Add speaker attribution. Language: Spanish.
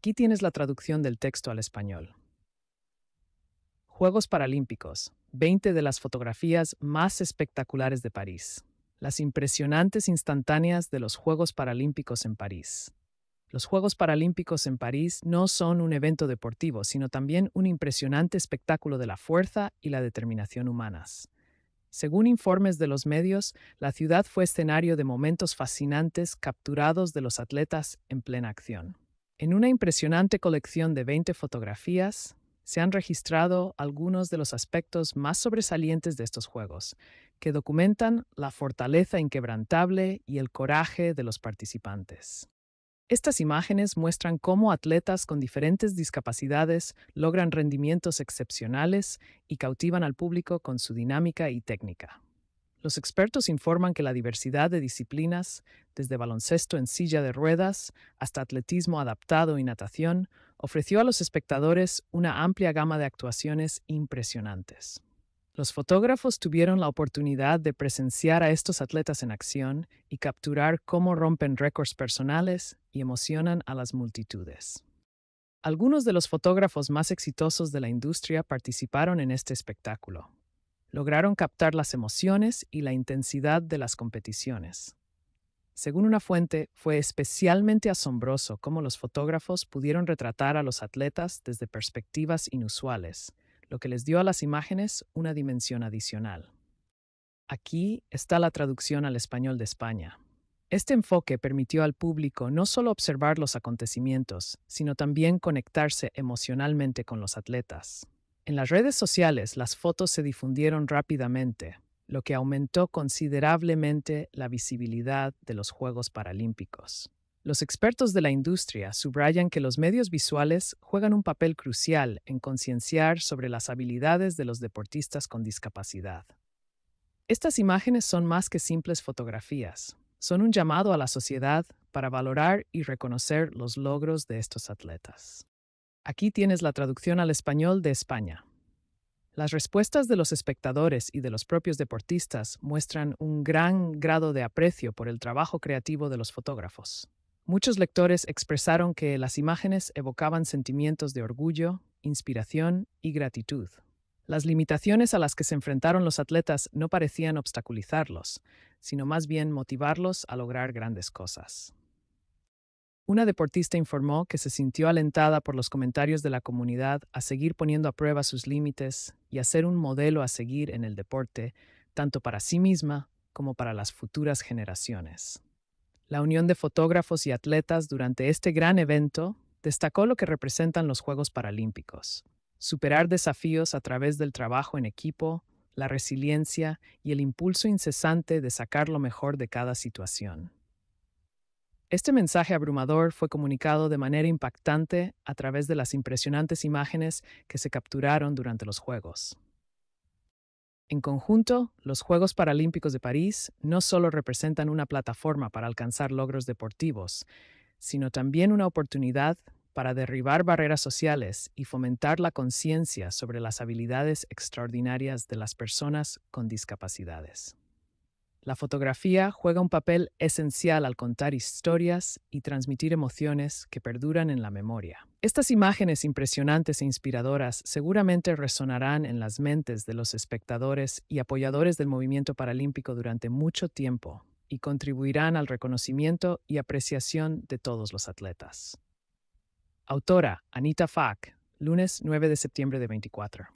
Speaker 1: Aquí tienes la traducción del texto al español. Juegos Paralímpicos, 20 de las fotografías más espectaculares de París. Las impresionantes instantáneas de los Juegos Paralímpicos en París. Los Juegos Paralímpicos en París no son un evento deportivo, sino también un impresionante espectáculo de la fuerza y la determinación humanas. Según informes de los medios, la ciudad fue escenario de momentos fascinantes capturados de los atletas en plena acción. En una impresionante colección de 20 fotografías, se han registrado algunos de los aspectos más sobresalientes de estos juegos, que documentan la fortaleza inquebrantable y el coraje de los participantes. Estas imágenes muestran cómo atletas con diferentes discapacidades logran rendimientos excepcionales y cautivan al público con su dinámica y técnica. Los expertos informan que la diversidad de disciplinas, desde baloncesto en silla de ruedas hasta atletismo adaptado y natación, ofreció a los espectadores una amplia gama de actuaciones impresionantes. Los fotógrafos tuvieron la oportunidad de presenciar a estos atletas en acción y capturar cómo rompen récords personales y emocionan a las multitudes. Algunos de los fotógrafos más exitosos de la industria participaron en este espectáculo, lograron captar las emociones y la intensidad de las competiciones. Según una fuente, fue especialmente asombroso cómo los fotógrafos pudieron retratar a los atletas desde perspectivas inusuales, lo que les dio a las imágenes una dimensión adicional. Aquí está la traducción al español de España. Este enfoque permitió al público no solo observar los acontecimientos, sino también conectarse emocionalmente con los atletas. En las redes sociales las fotos se difundieron rápidamente, lo que aumentó considerablemente la visibilidad de los Juegos Paralímpicos. Los expertos de la industria subrayan que los medios visuales juegan un papel crucial en concienciar sobre las habilidades de los deportistas con discapacidad. Estas imágenes son más que simples fotografías, son un llamado a la sociedad para valorar y reconocer los logros de estos atletas. Aquí tienes la traducción al español de España. Las respuestas de los espectadores y de los propios deportistas muestran un gran grado de aprecio por el trabajo creativo de los fotógrafos. Muchos lectores expresaron que las imágenes evocaban sentimientos de orgullo, inspiración y gratitud. Las limitaciones a las que se enfrentaron los atletas no parecían obstaculizarlos, sino más bien motivarlos a lograr grandes cosas. Una deportista informó que se sintió alentada por los comentarios de la comunidad a seguir poniendo a prueba sus límites y a ser un modelo a seguir en el deporte, tanto para sí misma como para las futuras generaciones. La unión de fotógrafos y atletas durante este gran evento destacó lo que representan los Juegos Paralímpicos. Superar desafíos a través del trabajo en equipo, la resiliencia y el impulso incesante de sacar lo mejor de cada situación. Este mensaje abrumador fue comunicado de manera impactante a través de las impresionantes imágenes que se capturaron durante los Juegos. En conjunto, los Juegos Paralímpicos de París no solo representan una plataforma para alcanzar logros deportivos, sino también una oportunidad para derribar barreras sociales y fomentar la conciencia sobre las habilidades extraordinarias de las personas con discapacidades. La fotografía juega un papel esencial al contar historias y transmitir emociones que perduran en la memoria. Estas imágenes impresionantes e inspiradoras seguramente resonarán en las mentes de los espectadores y apoyadores del movimiento paralímpico durante mucho tiempo y contribuirán al reconocimiento y apreciación de todos los atletas. Autora Anita Fack, lunes 9 de septiembre de 24.